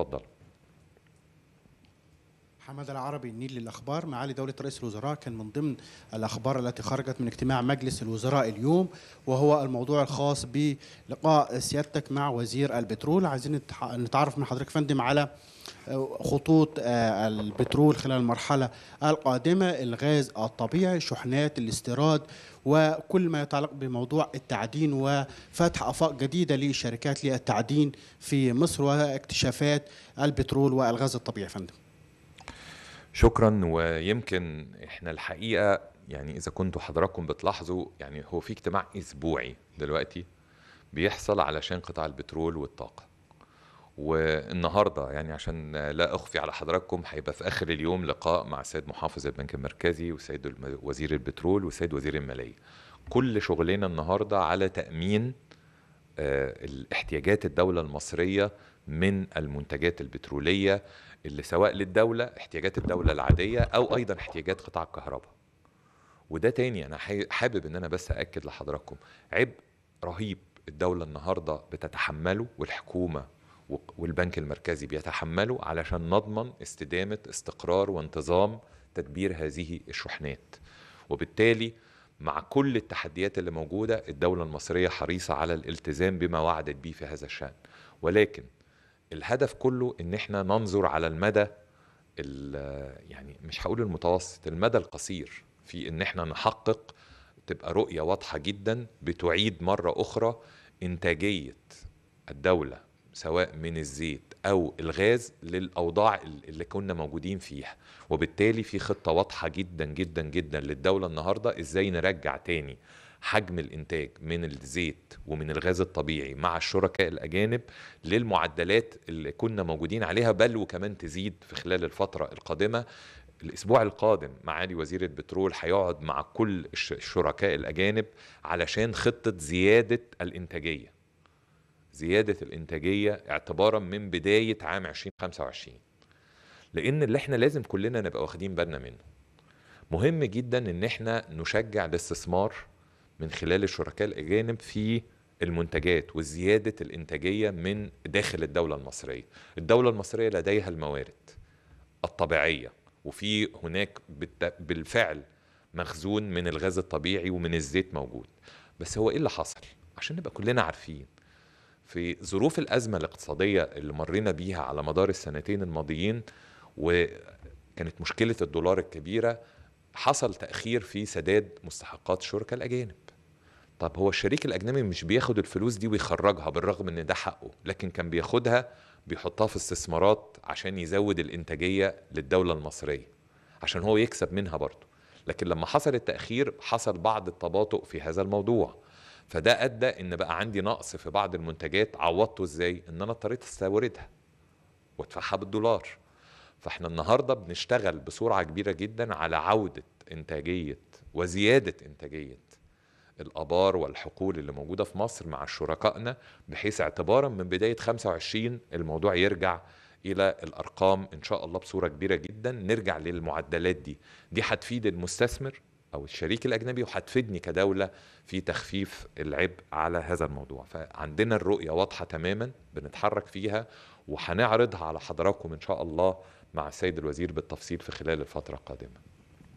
اتفضل حمد العربي النيل للاخبار معالي دوله رئيس الوزراء كان من ضمن الاخبار التي خرجت من اجتماع مجلس الوزراء اليوم وهو الموضوع الخاص بلقاء سيادتك مع وزير البترول عايزين نتعرف من حضرتك فندم على آه، خطوط آه، البترول خلال المرحله القادمه الغاز الطبيعي شحنات الاستيراد وكل ما يتعلق بموضوع التعدين وفتح افاق جديده لشركات للتعدين في مصر واكتشافات البترول والغاز الطبيعي فندم شكرا ويمكن احنا الحقيقه يعني اذا كنتوا حضراتكم بتلاحظوا يعني هو في اجتماع اسبوعي دلوقتي بيحصل علشان قطاع البترول والطاقه والنهارده يعني عشان لا اخفي على حضراتكم هيبقى في اخر اليوم لقاء مع السيد محافظ البنك المركزي والسيد وزير البترول والسيد وزير الماليه كل شغلنا النهارده على تامين آه، احتياجات الدولة المصرية من المنتجات البترولية اللي سواء للدولة احتياجات الدولة العادية أو أيضا احتياجات قطاع الكهرباء وده تاني أنا حابب أن أنا بس أأكد لحضراتكم عبء رهيب الدولة النهاردة بتتحمله والحكومة والبنك المركزي بيتحمله علشان نضمن استدامة استقرار وانتظام تدبير هذه الشحنات وبالتالي مع كل التحديات اللي موجودة الدولة المصرية حريصة على الالتزام بما وعدت به في هذا الشأن ولكن الهدف كله ان احنا ننظر على المدى يعني مش هقول المتوسط المدى القصير في ان احنا نحقق تبقى رؤية واضحة جدا بتعيد مرة اخرى انتاجية الدولة سواء من الزيت او الغاز للاوضاع اللي كنا موجودين فيها وبالتالي في خطه واضحه جدا جدا جدا للدوله النهارده ازاي نرجع تاني حجم الانتاج من الزيت ومن الغاز الطبيعي مع الشركاء الاجانب للمعدلات اللي كنا موجودين عليها بل وكمان تزيد في خلال الفتره القادمه الاسبوع القادم معالي وزير البترول هيقعد مع كل الشركاء الاجانب علشان خطه زياده الانتاجيه زيادة الإنتاجية اعتبارا من بداية عام 2025 لأن اللي احنا لازم كلنا نبقى واخدين بالنا منه مهم جدا ان احنا نشجع الاستثمار من خلال الشركاء الأجانب في المنتجات وزيادة الإنتاجية من داخل الدولة المصرية الدولة المصرية لديها الموارد الطبيعية وفي هناك بالفعل مخزون من الغاز الطبيعي ومن الزيت موجود بس هو ايه اللي حصل عشان نبقى كلنا عارفين في ظروف الأزمة الاقتصادية اللي مرينا بيها على مدار السنتين الماضيين وكانت مشكلة الدولار الكبيرة حصل تأخير في سداد مستحقات الشركاء الأجانب طب هو الشريك الأجنبي مش بياخد الفلوس دي ويخرجها بالرغم إن ده حقه لكن كان بياخدها بيحطها في استثمارات عشان يزود الإنتاجية للدولة المصرية عشان هو يكسب منها برضه لكن لما حصل التأخير حصل بعض التباطؤ في هذا الموضوع فده ادى ان بقى عندي نقص في بعض المنتجات عوضته ازاي ان انا اضطريت استوردها وادفعها بالدولار فاحنا النهارده بنشتغل بسرعه كبيره جدا على عوده انتاجيه وزياده انتاجيه الابار والحقول اللي موجوده في مصر مع شركائنا بحيث اعتبارا من بدايه 25 الموضوع يرجع الى الارقام ان شاء الله بصوره كبيره جدا نرجع للمعدلات دي دي هتفيد المستثمر او الشريك الاجنبي وهتفيدني كدوله في تخفيف العبء على هذا الموضوع فعندنا الرؤيه واضحه تماما بنتحرك فيها وهنعرضها على حضراتكم ان شاء الله مع السيد الوزير بالتفصيل في خلال الفتره القادمه